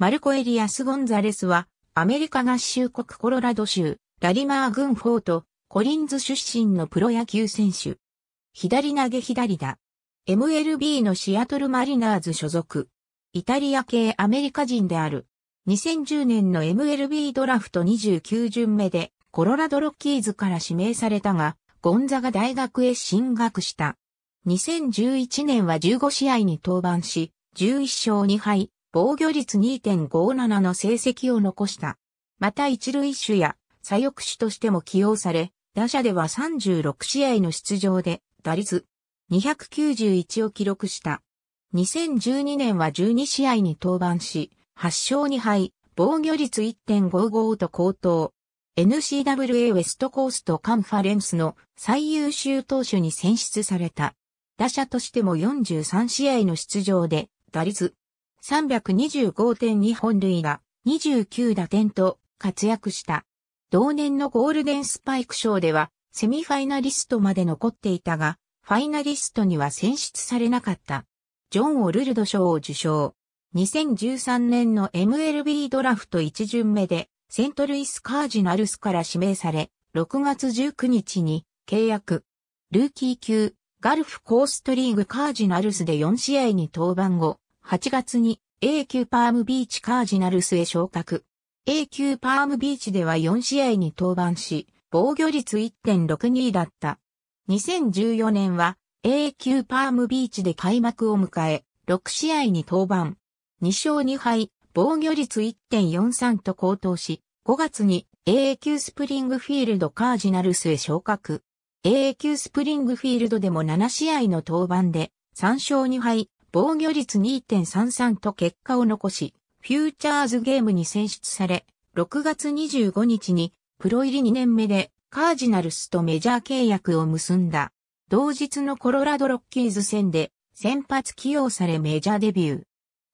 マルコ・エリアス・ゴンザレスは、アメリカ合衆国コロラド州、ラリマー軍フォート、コリンズ出身のプロ野球選手。左投げ左打。MLB のシアトルマリナーズ所属。イタリア系アメリカ人である。2010年の MLB ドラフト29巡目で、コロラドロッキーズから指名されたが、ゴンザが大学へ進学した。2011年は15試合に登板し、11勝2敗、防御率2.57の成績を残した。また一塁手や左翼手としても起用され、打者では36試合の出場で、打率291を記録した。2012年は12試合に登板し、8勝2敗、防御率1.55と高騰。NCWA ウェストコーストカンファレンスの最優秀投手に選出された。打者としても43試合の出場で、打率325.2本塁打、29打点と活躍した。同年のゴールデンスパイク賞では、セミファイナリストまで残っていたが、ファイナリストには選出されなかった。ジョン・オルルド賞を受賞。2013年の MLB ドラフト1巡目で、セントルイス・カージナルスから指名され、6月19日に契約。ルーキー級、ガルフコーストリーグカージナルスで4試合に登板後、8月に A 級パームビーチカージナルスへ昇格。A 級パームビーチでは4試合に登板し、防御率1.62だった。2014年は A 級パームビーチで開幕を迎え、6試合に登板。2勝2敗、防御率1.43と高騰し、5月に A 級スプリングフィールドカージナルスへ昇格。A 級スプリングフィールドでも7試合の登板で、3勝2敗、防御率2.33と結果を残し、フューチャーズゲームに選出され、6月25日にプロ入り2年目でカージナルスとメジャー契約を結んだ。同日のコロラドロッキーズ戦で先発起用されメジャーデビュー。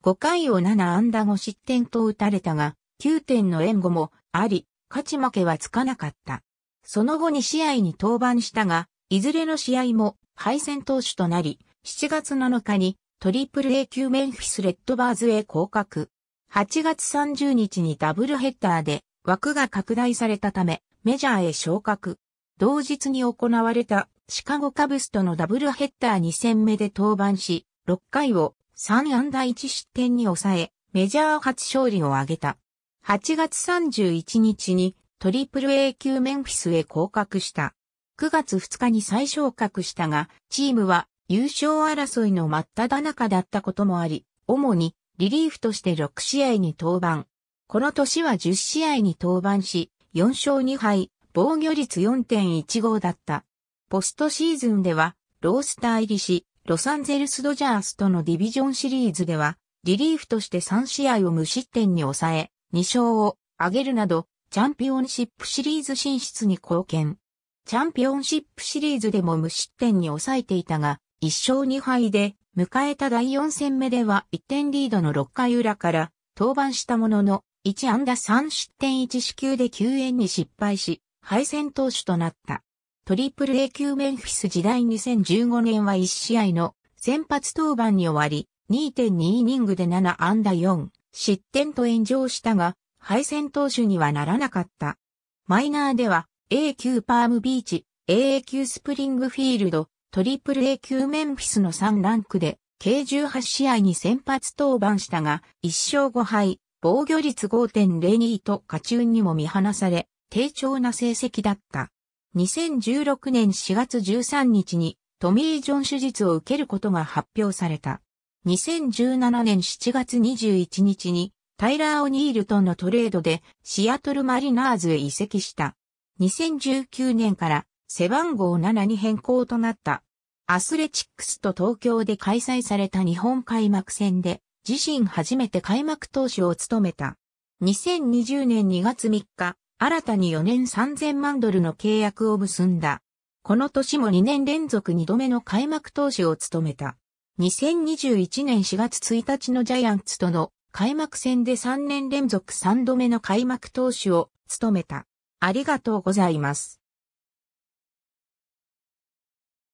5回を7安打5失点と打たれたが、9点の援護もあり、勝ち負けはつかなかった。その後2試合に登板したが、いずれの試合も敗戦投手となり、7月7日にトリプル A 級メンフィスレッドバーズへ降格。8月30日にダブルヘッダーで枠が拡大されたためメジャーへ昇格。同日に行われたシカゴカブスとのダブルヘッダー2戦目で登板し、6回を3安打1失点に抑え、メジャー初勝利を挙げた。8月31日にトリプル A 級メンフィスへ降格した。9月2日に再昇格したが、チームは優勝争いの真っ只中だったこともあり、主にリリーフとして6試合に登板。この年は10試合に登板し、4勝2敗、防御率4.15だった。ポストシーズンでは、ロースター入りし、ロサンゼルスドジャースとのディビジョンシリーズでは、リリーフとして3試合を無失点に抑え、2勝を挙げるなど、チャンピオンシップシリーズ進出に貢献。チャンピオンシップシリーズでも無失点に抑えていたが、1勝2敗で、迎えた第4戦目では1点リードの6回裏から登板したものの、1安打3失点1死球で救援に失敗し、敗戦投手となった。トリプル A 級メンフィス時代2015年は1試合の先発登板に終わり、2.2イニングで7安打4失点と炎上したが、敗戦投手にはならなかった。マイナーでは A 級パームビーチ、AA 級スプリングフィールド、トリプル A 級メンフィスの3ランクで、計18試合に先発登板したが、1勝5敗、防御率5.02とーンにも見放され、低調な成績だった。2016年4月13日にトミー・ジョン手術を受けることが発表された。2017年7月21日にタイラー・オニールとのトレードでシアトル・マリナーズへ移籍した。2019年から背番号7に変更となったアスレチックスと東京で開催された日本開幕戦で、自身初めて開幕投手を務めた。2020年2月3日、新たに4年3000万ドルの契約を結んだ。この年も2年連続2度目の開幕投手を務めた。2021年4月1日のジャイアンツとの開幕戦で3年連続3度目の開幕投手を務めた。ありがとうございます。